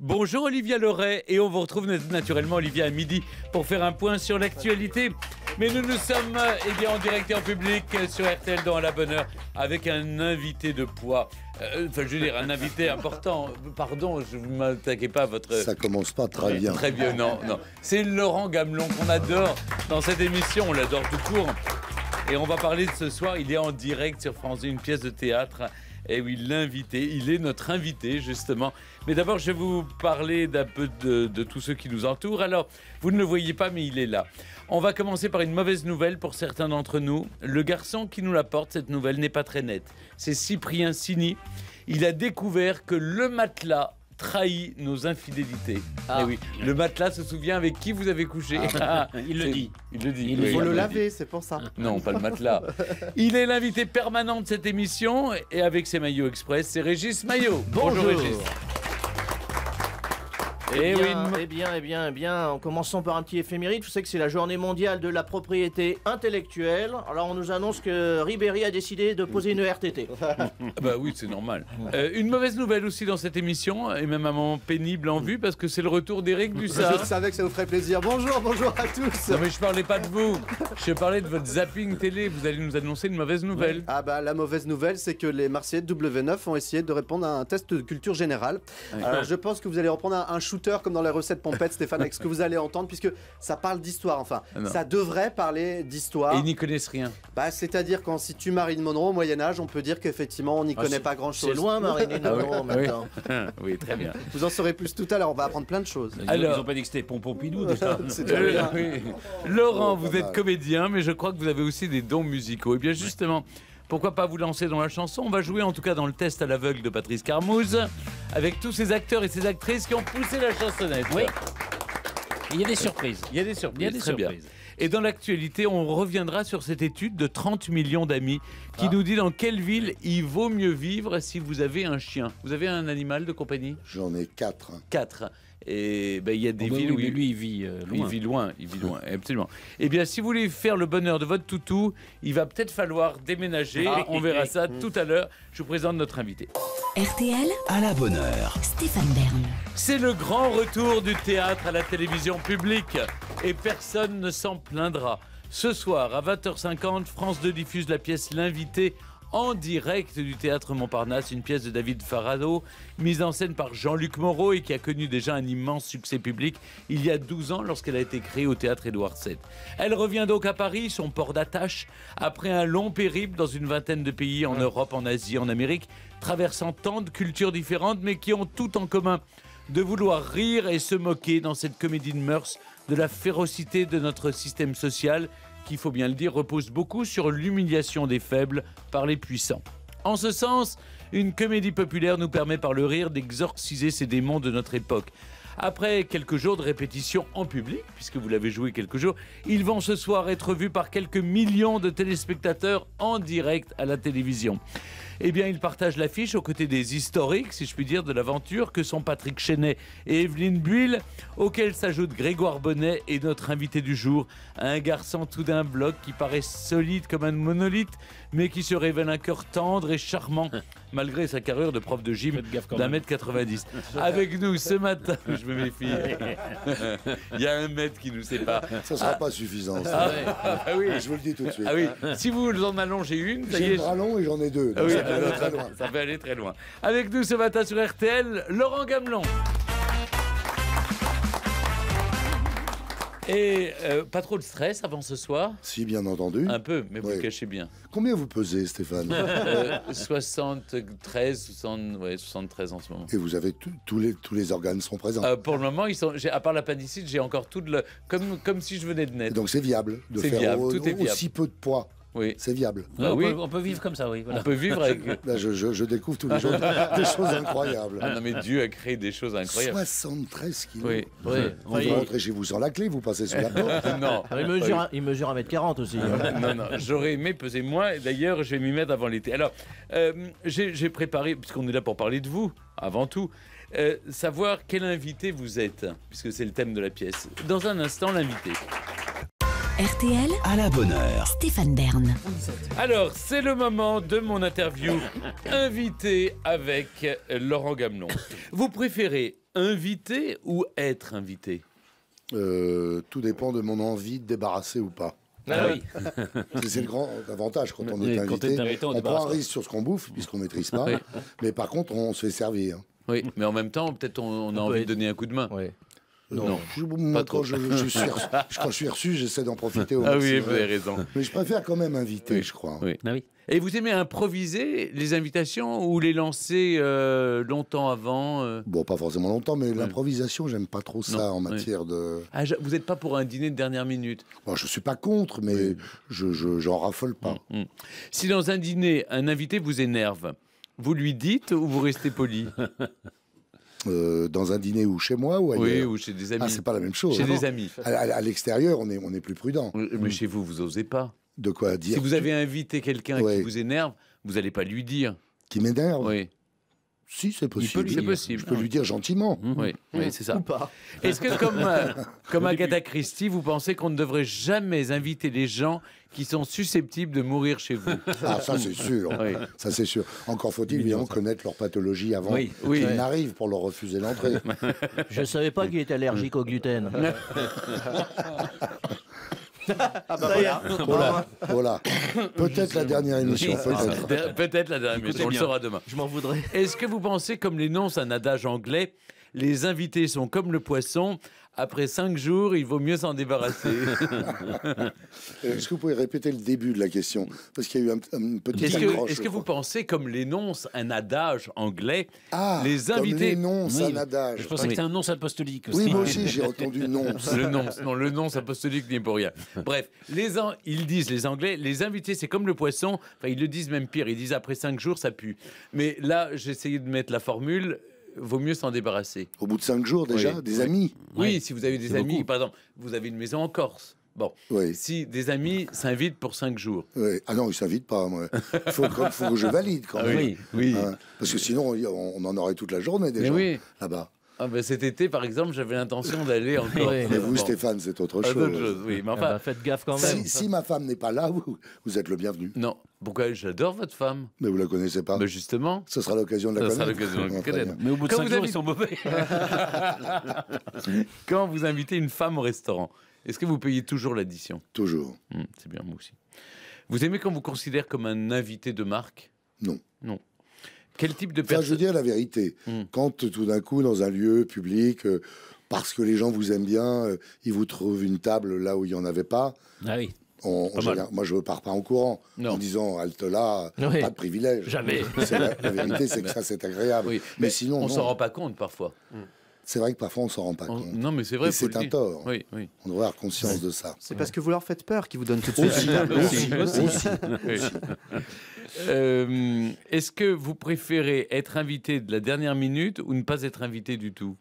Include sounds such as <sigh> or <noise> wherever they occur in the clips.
Bonjour Olivia Loret et on vous retrouve naturellement Olivia à midi pour faire un point sur l'actualité. Mais nous nous sommes eh en direct et en public sur RTL dans La Bonne Heure avec un invité de poids. Euh, enfin, je veux dire, un invité important. Pardon, je ne m'attaquais pas à votre... Ça commence pas très bien. Très bien, non. non. C'est Laurent Gamelon qu'on adore dans cette émission. On l'adore tout court. Et on va parler de ce soir. Il est en direct sur France une pièce de théâtre et oui, l'invité, il est notre invité justement. Mais d'abord, je vais vous parler d'un peu de, de tous ceux qui nous entourent. Alors, vous ne le voyez pas, mais il est là. On va commencer par une mauvaise nouvelle pour certains d'entre nous. Le garçon qui nous la porte, cette nouvelle, n'est pas très nette. C'est Cyprien Sini. Il a découvert que le matelas trahi nos infidélités. Ah. Eh oui, le matelas se souvient avec qui vous avez couché. Ah. Ah. il le dit. Il le dit. Il le laver, c'est pour ça. Non, pas le matelas. <laughs> il est l'invité permanent de cette émission et avec ses maillots express, c'est Régis Maillot. Bonjour Régis. Eh, eh, eh, bien, eh bien, eh bien, en commençant par un petit éphéméride, je sais que c'est la journée mondiale de la propriété intellectuelle. Alors on nous annonce que Ribéry a décidé de poser une RTT. <laughs> Ah bah oui, c'est normal. Euh, une mauvaise nouvelle aussi dans cette émission, et même un moment pénible en vue, parce que c'est le retour d'Éric <laughs> Dussard. Je savais que ça vous ferait plaisir. Bonjour, bonjour à tous. Non mais je parlais pas de vous, je parlais de votre zapping télé. Vous allez nous annoncer une mauvaise nouvelle. Ah bah la mauvaise nouvelle, c'est que les Marseillais W9 ont essayé de répondre à un test de culture générale. Alors je pense que vous allez reprendre un, un comme dans les recettes pompettes, Stéphane, avec ce que vous allez entendre, puisque ça parle d'histoire. Enfin, ah ça devrait parler d'histoire. Et ils n'y connaissent rien. Bah, c'est-à-dire quand situe Marine Monroe au Moyen Âge, on peut dire qu'effectivement, on n'y ah, connaît pas grand-chose. C'est loin, Marine <laughs> ah Monroe maintenant. <laughs> oui, très bien. Vous en saurez plus tout à l'heure. On va apprendre plein de choses. Alors, ils n'ont pas dit que c'était Pompon <laughs> déjà. Euh, Laurent, oh, vous êtes comédien, mais je crois que vous avez aussi des dons musicaux. Et eh bien justement. Pourquoi pas vous lancer dans la chanson On va jouer en tout cas dans le test à l'aveugle de Patrice Carmouze avec tous ces acteurs et ces actrices qui ont poussé la chansonnette. Oui. Il y a des surprises. Il y a des surprises. Il y a des surprises. Et dans l'actualité, on reviendra sur cette étude de 30 millions d'amis qui ah. nous dit dans quelle ville il vaut mieux vivre si vous avez un chien. Vous avez un animal de compagnie J'en ai quatre. Quatre. Et ben, il y a des oh, ben villes où il, lui, vit euh, loin. Il vit loin, il vit loin, absolument. Eh bien, si vous voulez faire le bonheur de votre toutou, il va peut-être falloir déménager. Ah. on verra ça <laughs> tout à l'heure. Je vous présente notre invité. RTL à la bonne heure. Stéphane Bern. C'est le grand retour du théâtre à la télévision publique et personne ne s'en plaindra. Ce soir à 20h50, France 2 diffuse la pièce L'invité en direct du théâtre Montparnasse, une pièce de David Farado, mise en scène par Jean-Luc Moreau et qui a connu déjà un immense succès public il y a 12 ans lorsqu'elle a été créée au théâtre Édouard VII. Elle revient donc à Paris, son port d'attache, après un long périple dans une vingtaine de pays en Europe, en Asie, en Amérique, traversant tant de cultures différentes mais qui ont tout en commun de vouloir rire et se moquer dans cette comédie de mœurs de la férocité de notre système social qui, faut bien le dire, repose beaucoup sur l'humiliation des faibles par les puissants. En ce sens, une comédie populaire nous permet par le rire d'exorciser ces démons de notre époque. Après quelques jours de répétition en public, puisque vous l'avez joué quelques jours, ils vont ce soir être vus par quelques millions de téléspectateurs en direct à la télévision. Eh bien, ils partagent l'affiche aux côtés des historiques, si je puis dire, de l'aventure que sont Patrick Chenet et Evelyne Buil, auxquels s'ajoutent Grégoire Bonnet et notre invité du jour, un garçon tout d'un bloc qui paraît solide comme un monolithe, mais qui se révèle un cœur tendre et charmant, <laughs> malgré sa carrure de prof de gym d'un mètre 90. Avec nous ce matin, <laughs> je me méfie, <laughs> il y a un mètre qui nous sépare. Ça ne sera pas suffisant. Ça. Ah ah bah je vous le dis tout de suite. Ah oui. Si vous en allongez une, ça J'ai une long et j'en ai deux. ça, ça peut aller très loin. Avec nous ce matin sur RTL, Laurent Gamelon. Et euh, pas trop de stress avant ce soir Si, bien entendu. Un peu, mais vous le cachez bien. Combien vous pesez, Stéphane 73, euh, 73 en ce moment. Et vous avez tous les, tous les organes sont présents euh, Pour le moment, ils sont, à part l'appendicite, j'ai encore tout le... Comme, comme si je venais de naître. donc c'est viable de faire tout aussi peu de poids c'est viable. Ah on, peut, vivre comme ça, oui. On peut vivre avec. <laughs> Ben, je, découvre tous les jours <laughs> des choses incroyables. Ah non, mais Dieu a créé des choses incroyables. 73 kilos. Oui. Vous, vous rentrez chez vous sans la clé, vous passez sur la <laughs> porte. non. Ah, il mesure, 1m40 aussi. non, non, j'aurais aimé peser moins. D'ailleurs, je vais m'y mettre avant l'été. Alors, euh, j'ai préparé, puisqu'on est là pour parler de vous, avant tout. Euh, savoir quel invité vous êtes, puisque c'est le thème de la pièce. Dans un instant, l'invité. RTL, à la bonne heure. Stéphane Bern. Alors, c'est le moment de mon interview invité avec Laurent Gamelon. Vous préférez inviter ou être invité euh, Tout dépend de mon envie de débarrasser ou pas. Ah ah oui. C'est le grand avantage quand on est invité. on, prend un risque sur ce qu'on bouffe, puisqu'on ne maîtrise pas. Mais par contre, on se fait servir. Oui, mais en même temps, peut-être on, a envie de donner un coup de main. Oui. Non, quand, je, suis reçu, quand, je, suis reçu, j'essaie d'en profiter au Ah oui, vous avez raison. Mais je préfère quand même inviter, je crois. Ah oui. Et vous aimez improviser les invitations ou les lancer euh, longtemps avant euh? Bon, pas forcément longtemps, mais l'improvisation, j'aime pas trop ça en matière de. Ah, vous n'êtes pas pour un dîner de dernière minute bon, Je suis pas contre, mais je j'en raffole pas. Mm, mm. Si dans un dîner, un invité vous énerve, vous lui dites ou vous restez poli <laughs> Euh, dans un dîner ou chez moi ou ailleurs. Oui, ou chez des amis. Ah, c'est pas la même chose. Chez des amis. À, l'extérieur, on est, on est plus prudent. Mais chez vous, vous n'osez pas. De quoi dire Si vous avez invité quelqu'un qui vous énerve, vous n'allez pas lui dire. Qui m'énerve Oui. Si, c'est possible. c'est possible. Je peux lui dire gentiment. Oui, oui c'est ça. Ou pas. Est-ce que, comme, euh, <laughs> comme Agatha Christie, vous pensez qu'on ne devrait jamais inviter les gens qui sont susceptibles de mourir chez vous. Ah, ça c'est sûr. Ça c'est sûr. Encore faut-il bien connaître leur pathologie avant qu'ils n'arrivent pour leur refuser l'entrée. <laughs> Je ne savais pas qu'il était allergique au gluten. <laughs> ah bah voilà. voilà. Peut-être la dernière émission. <laughs> Peut-être la dernière émission. On le saura demain. Je m'en voudrais. Est-ce que vous pensez, comme l'énonce un adage anglais, les invités sont comme le poisson, après cinq jours, il vaut mieux s'en débarrasser. <laughs> Euh, est-ce que vous pouvez répéter le début de la question Parce qu'il y a eu un, une petite Est-ce que, vous pensez, comme l'énonce un adage anglais, ah, les invités... Comme l'énonce un adage. Je pensais que c'était un nonce apostolique Oui, moi aussi, j'ai entendu <laughs> nonce. Le nom, non, le nonce apostolique n'est pour rien. Bref, les ils disent, les Anglais, les invités, c'est comme le poisson. Enfin, ils le disent même pire. Ils disent après cinq jours, ça pue. Mais là, j'ai essayé de mettre la formule vaut mieux s'en débarrasser. Au bout de cinq jours déjà, des amis. Oui, si vous avez des amis, par exemple, vous avez une maison en Corse. Bon, si des amis s'invitent pour cinq jours. Ah non, ils s'invitent pas. Il faut, que je valide quand ah même. Oui, oui. Hein, parce que sinon, on en aurait toute la journée déjà là-bas. Ah, bah, cet été, par exemple, j'avais l'intention d'aller <laughs> encore. mais vous, Stéphane, c'est autre chose. oui, mais ah, enfin, bah, faites gaffe quand même. Si, ma femme n'est pas là, vous, vous, êtes le bienvenu. Non. Pourquoi J'adore votre femme. Mais vous la connaissez pas. Mais justement. Ce sera l'occasion de la ça connaître. Sera l'occasion de la connaître. Mais au bout de quand cinq jours, ils sont mauvais. <laughs> <laughs> quand vous invitez une femme au restaurant, est-ce que vous payez toujours l'addition Toujours. Hmm, c'est bien, moi aussi. Vous aimez quand vous considère comme un invité de marque Non. Non. Quel type de personne Je dis la vérité. Hmm. Quand euh, tout d'un coup, dans un lieu public, euh, parce que les gens vous aiment bien, euh, ils vous trouvent une table là où il n'y en avait pas. Ah oui. moi, je ne pars pas en courant en disant halte là, pas de privilège. Jamais. <laughs> La, vérité, <laughs> c'est que ça, c'est agréable. Oui. Mais, sinon, on s'en rend pas compte parfois. Hmm. C'est vrai que parfois on s'en rend pas compte. Non, mais c'est vrai. C'est un tort. Oui, oui. On devrait avoir conscience de ça. C'est parce que vous leur faites peur qui vous donne tout de suite. aussi. <laughs> Euh, est-ce que vous préférez être invité de la dernière minute ou ne pas être invité du tout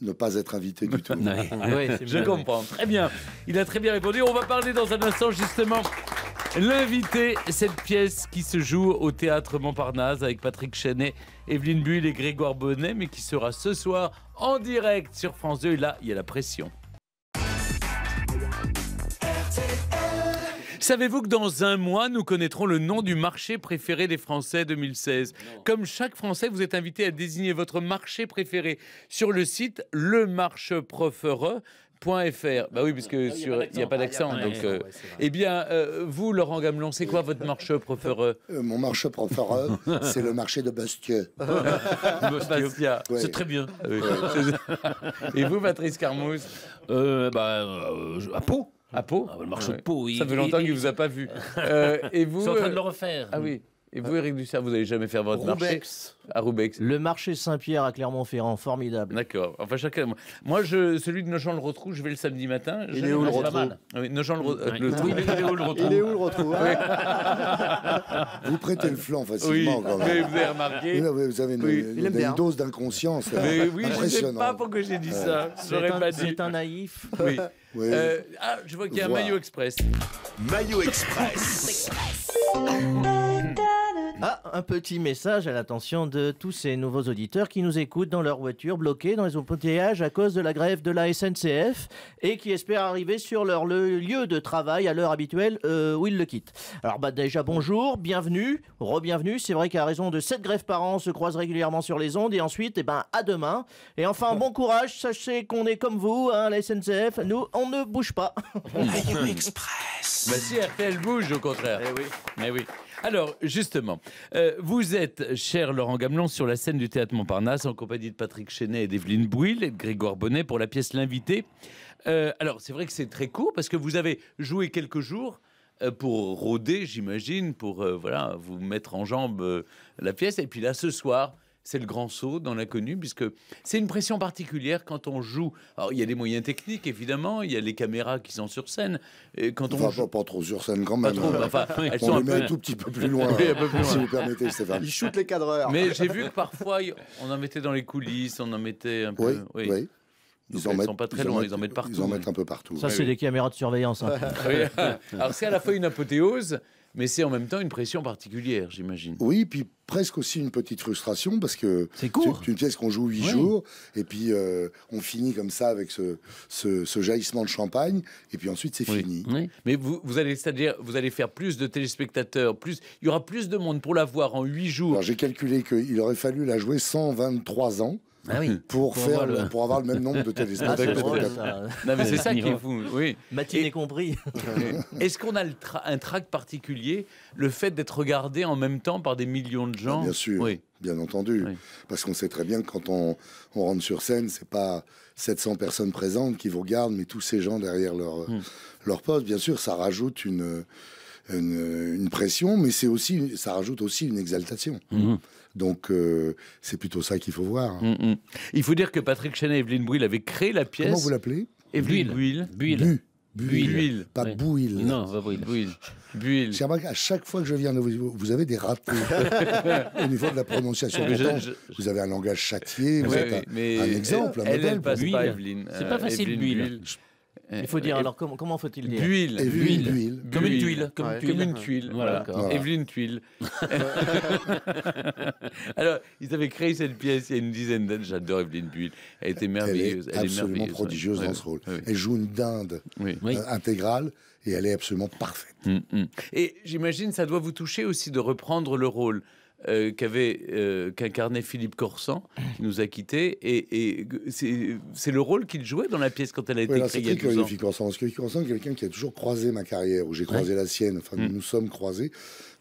ne pas être invité du tout. je <laughs> comprends. Très bien. Il a très bien répondu. On va parler dans un instant justement. L'invité, cette pièce qui se joue au théâtre Montparnasse avec Patrick Chenet, Evelyne Bull et Grégoire Bonnet, mais qui sera ce soir en direct sur France 2. Et là, il y a la pression. Savez-vous que dans un mois, nous connaîtrons le nom du marché préféré des Français 2016 Comme chaque Français, vous êtes invité à désigner votre marché préféré sur le site lemarcheprofereux.fr. Bah oui, parce que ah, sur il n'y a pas d'accent. donc, eh bien, euh, vous, Laurent Gamelon, c'est quoi votre marché préféré euh, Mon marché préféré, c'est le marché de Bastieux. <laughs> Bastia, c'est très bien. Ah <laughs> Et vous, Patrice Carmouze euh, bah, À Pau. À peau, ah, Le marché de peau, oui. Ça fait longtemps qu'il ne vous a pas vu. <laughs> euh, et vous, en train de euh, le refaire. Ah oui. Et vous, Eric euh, Dussert, vous n'allez jamais faire votre marché à Roubex Le marché Saint-Pierre à Clermont-Ferrand, formidable. D'accord. Moi, je, celui de nogent le retrouve je vais le samedi matin. Il est où le retrouve le rotrou il est où le retrouve hein où le <laughs> Vous prêtez le flanc facilement. quand même. vous avez remarqué. vous avez une, dose d'inconscience. Mais oui, je ne sais pas pourquoi j'ai dit ça. C'est un, un naïf. Oui. Euh, ah, je vois qu'il y a un Maillot Express. Maillot Express. Ah, un petit message à l'attention de tous ces nouveaux auditeurs qui nous écoutent dans leur voiture, bloquée dans les embouteillages à cause de la grève de la SNCF et qui espèrent arriver sur leur lieu de travail à l'heure habituelle euh, où ils le quittent. Alors bah déjà bonjour, bienvenue, re-bienvenue. C'est vrai qu'à raison de cette grèves par an, on se croise régulièrement sur les ondes et ensuite, et eh ben à demain. Et enfin bon courage, sachez qu'on est comme vous, hein, la SNCF, nous on ne bouge pas. La <laughs> mmh. Express. Bah si elle bouge au contraire. Eh oui. Mais eh oui. Alors, justement, euh, vous êtes, cher Laurent Gamelon, sur la scène du Théâtre Montparnasse en compagnie de Patrick Chenet et d'Evelyne Bouil et de Grégoire Bonnet pour la pièce L'invité. Euh, alors, c'est vrai que c'est très court parce que vous avez joué quelques jours euh, pour rôder, j'imagine, pour vous mettre en jambe la pièce. Et puis là, ce soir, c'est le grand saut dans l'inconnu, puisque c'est une pression particulière quand on joue. Alors, il y a des moyens techniques, évidemment, il y a les caméras qui sont sur scène. Et quand on pas, trop sur scène quand même. <laughs> on sont les met un tout petit peu plus loin, <laughs> si vous permettez, Stéphane. Ils shootent les cadreurs. Mais j'ai vu que parfois, on en mettait dans les coulisses, on en mettait un peu. Oui, oui. Ils, en mettent, sont pas très loin, ils en mettent partout. Ils en mettent un peu partout. Ça, c'est des caméras de surveillance. Hein. <laughs> Alors, c'est à la fois une apothéose, mais c'est en même temps une pression particulière, j'imagine. Oui, puis presque aussi une petite frustration parce que c'est une pièce qu'on joue huit jours et puis euh, on finit comme ça avec ce, jaillissement de champagne et puis ensuite c'est fini. Mais vous, vous allez cest vous allez faire plus de téléspectateurs, plus il y aura plus de monde pour la voir en huit jours. j'ai calculé qu'il aurait fallu la jouer 123 ans ah <laughs> pour, faire, pour avoir le même nombre de <laughs> ah, téléspectateurs. c'est ça qui est fou. Oui. Matinée compris. <laughs> Est-ce qu'on a un trac particulier, le fait d'être regardé en même temps par des millions de gens ah, Bien sûr. Oui. Bien entendu, parce qu'on sait très bien que quand on, rentre sur scène, c'est pas 700 personnes présentes qui vous regardent, mais tous ces gens derrière leur, hmm. leur poste. Bien sûr, ça rajoute une, une, pression, mais c'est aussi, ça rajoute aussi une exaltation. Mm-hmm. Donc, euh, c'est plutôt ça qu'il faut voir. Mm-hmm. Il faut dire que Patrick Chenet et Evelyne Bouil avaient créé la pièce. Comment vous l'appelez Evelyne Bouil. Buil. Pas oui. Non, pas Buil. Buil. J'ai à chaque fois que je viens, vous, vous avez des ratés <laughs> au niveau de la prononciation. vous avez un langage châtié, vous êtes un, exemple, elle, un modèle. Evelyne. C'est pas euh, facile, Buil. Il faut dire, alors comment, faut-il dire D'huile. Comme une tuile. Comme, une tuile. Voilà. Evelyne Tuile. <laughs> alors, ils avaient créé cette pièce il y a une dizaine d'années. J'adore Evelyne Tuile. Elle était merveilleuse. Elle est, absolument prodigieuse dans ce rôle. Elle joue une dinde euh, intégrale et elle est absolument parfaite. Mm, mm. Et j'imagine, ça doit vous toucher aussi de reprendre le rôle. Euh, qu'avait euh, qu'incarnait Philippe Corsan, qui nous a quittés, et, c'est le rôle qu'il jouait dans la pièce quand elle a été créée il y Philippe Philippe Corsan quelqu'un qui a toujours croisé ma carrière, ou j'ai croisé la sienne. Enfin, nous mm. nous sommes croisés,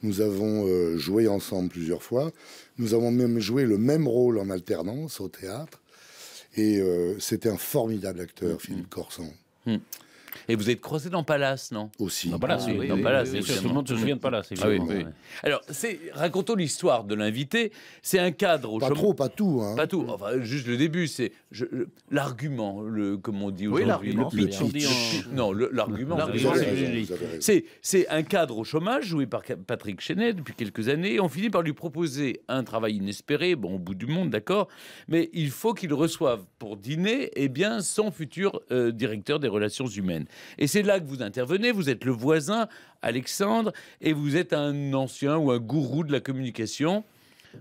nous avons euh, joué ensemble plusieurs fois, nous avons même joué le même rôle en alternance au théâtre, et c'était un formidable acteur, mm, mm. Philippe Corsan. Et vous êtes croisé dans Palace, non Aussi. Dans Palace, ah oui, dans Palace tout le monde se souvient de Palace. Ah Alors, racontons l'histoire de l'invité. C'est un cadre au Pas trop, pas tout. Hein. Pas tout. Enfin, juste le début, c'est l'argument, le comme on dit aujourd'hui. le pitch. Non, l'argument. C'est un cadre au chômage joué par Patrick Chenet depuis quelques années. On finit par lui proposer un travail inespéré, bon, au bout du monde, d'accord, mais il faut qu'il reçoive pour dîner, et eh bien, son futur euh, directeur des relations humaines. Et c'est là que vous intervenez, vous êtes le voisin, Alexandre, et vous êtes un ancien ou un gourou de la communication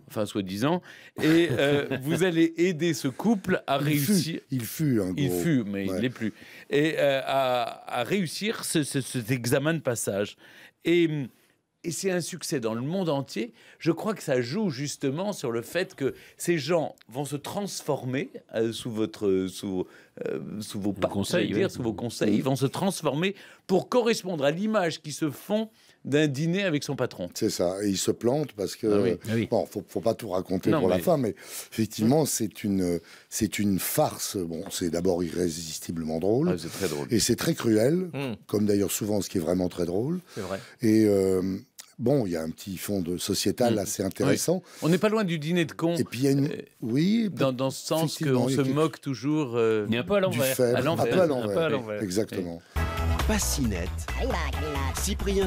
enfin soi-disant, et euh, <laughs> vous allez aider ce couple à réussir. il fut, un Il fut, mais il l'est plus. Et euh, à, réussir cet examen de passage. Et hum, et c'est un succès dans le monde entier, je crois que ça joue justement sur le fait que ces gens vont se transformer euh, sous votre euh, sous, euh, sous vos conseils, vos mm. conseils, ils vont se transformer pour correspondre à l'image qui se font d'un dîner avec son patron. C'est ça, et il se plante parce que ah ah bon, faut, pas tout raconter pour la fin, mais effectivement, c'est une c'est une farce. Bon, c'est d'abord irrésistiblement drôle, ah, C'est très drôle, et c'est très cruel, mm. comme d'ailleurs souvent ce qui est vraiment très drôle. C'est Vrai. Et bon, il y a un petit fond de sociétal mm. assez intéressant. On n'est pas loin du dîner de cons. Et puis euh, oui. Dans, ce sens qu'on se moque toujours. Euh, il a un peu à l'envers. À l'envers. Exactement. Passinette. Cyprien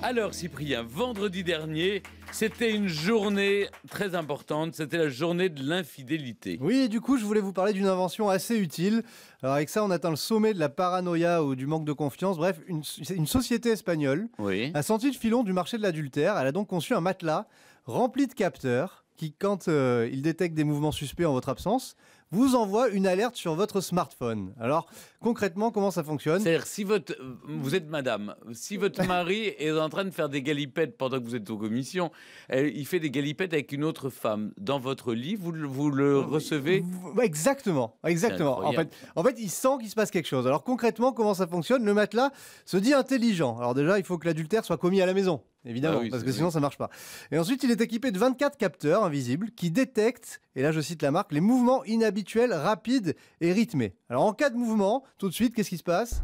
alors Cyprien, vendredi dernier, c'était une journée très importante, c'était la journée de l'infidélité. Oui, et du coup, je voulais vous parler d'une invention assez utile. Alors avec ça, on atteint le sommet de la paranoïa ou du manque de confiance. Bref, une, société espagnole a senti le filon du marché de l'adultère. Elle a donc conçu un matelas rempli de capteurs qui, quand euh, ils détectent détecte des mouvements suspects en votre absence, vous envoie une alerte sur votre smartphone. Alors, concrètement, comment ça fonctionne C'est-à-dire, si votre, vous êtes madame, si votre mari <laughs> est en train de faire des galipettes pendant que vous êtes aux commissions, il fait des galipettes avec une autre femme dans votre lit, vous, vous le recevez Exactement, exactement. En fait, en fait, il sent qu'il se passe quelque chose. Alors, concrètement, comment ça fonctionne Le matelas se dit intelligent. Alors, déjà, il faut que l'adultère soit commis à la maison évidemment, ah parce que sinon ça marche pas. Et ensuite, il est équipé de 24 capteurs invisibles qui détectent, et là je cite la marque, les mouvements inhabituels rapide et rythmé. Alors en cas de mouvement, tout de suite, qu'est-ce qui se passe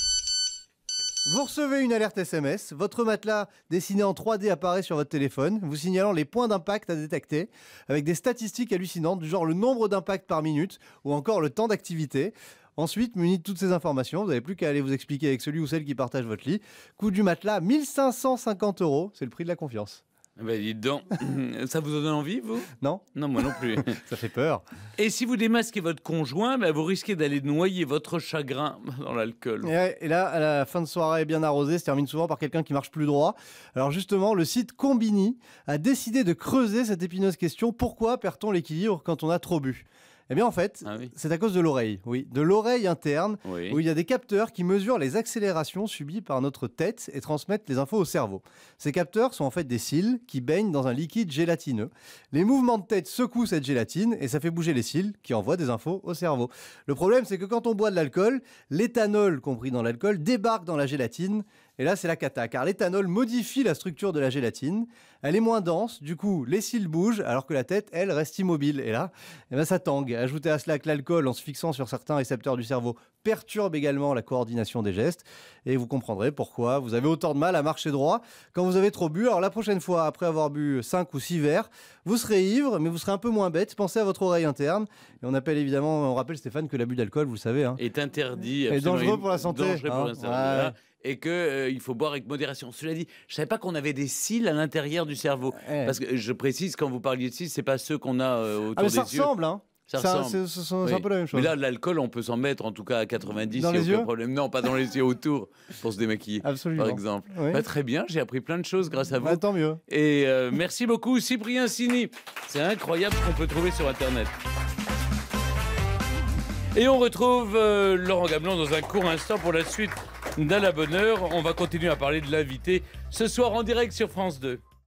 vous recevez une alerte SMS, votre matelas dessiné en 3D apparaît sur votre téléphone, vous signalant les points d'impact à détecter, avec des statistiques hallucinantes du genre le nombre d'impacts par minute ou encore le temps d'activité. Ensuite, muni de toutes ces informations, vous n'avez plus qu'à aller vous expliquer avec celui ou celle qui partage votre lit. Coût du matelas, 1550 euros, c'est le prix de la confiance. Ben dites donc, <laughs> ça vous donne envie, vous Non. Non, moi non plus. <laughs> ça fait peur. Et si vous démasquez votre conjoint, bah, vous risquez d'aller noyer votre chagrin dans l'alcool. Et, là, à la fin de soirée bien arrosée, se termine souvent par quelqu'un qui marche plus droit. Alors justement, le site Combini a décidé de creuser cette épineuse question pourquoi perd-on l'équilibre quand on a trop bu eh bien, en fait, ah c'est à cause de l'oreille, oui, de l'oreille interne, où il y a des capteurs qui mesurent les accélérations subies par notre tête et transmettent les infos au cerveau. Ces capteurs sont en fait des cils qui baignent dans un liquide gélatineux. Les mouvements de tête secouent cette gélatine et ça fait bouger les cils qui envoient des infos au cerveau. Le problème, c'est que quand on boit de l'alcool, l'éthanol compris dans l'alcool débarque dans la gélatine et là, c'est la cata, car l'éthanol modifie la structure de la gélatine. Elle est moins dense, du coup, les cils bougent, alors que la tête, elle, reste immobile. Et là, eh ben, ça tangue. Ajoutez à cela que l'alcool, en se fixant sur certains récepteurs du cerveau, perturbe également la coordination des gestes. Et vous comprendrez pourquoi vous avez autant de mal à marcher droit quand vous avez trop bu. Alors, la prochaine fois, après avoir bu 5 ou 6 verres, vous serez ivre, mais vous serez un peu moins bête. Pensez à votre oreille interne. Et on appelle évidemment, on rappelle Stéphane que l'abus d'alcool, vous le savez, hein. est interdit. Est dangereux pour la santé. Dangereux pour la hein et que euh, il faut boire avec modération. Cela dit, je savais pas qu'on avait des cils à l'intérieur du cerveau. Eh, eh. Parce que je précise, quand vous parliez de cils, c'est pas ceux qu'on a euh, ah, autour des yeux. ça ressemble, Hein. Ça, ressemble, C'est un peu la même chose. Mais là, l'alcool, on peut s'en mettre en tout cas à 90, dans problème. Non, pas dans les yeux, autour, pour se démaquiller. Absolument. Par exemple. Bah, très bien, j'ai appris plein de choses grâce à vous. Bah, tant mieux. Et euh, merci beaucoup, Cyprien Sini. C'est incroyable ce qu'on peut trouver sur Internet. Et on retrouve Laurent Gablon dans un court instant pour la suite dans la bonne heure. On va continuer à parler de l'invité ce soir en direct sur France 2.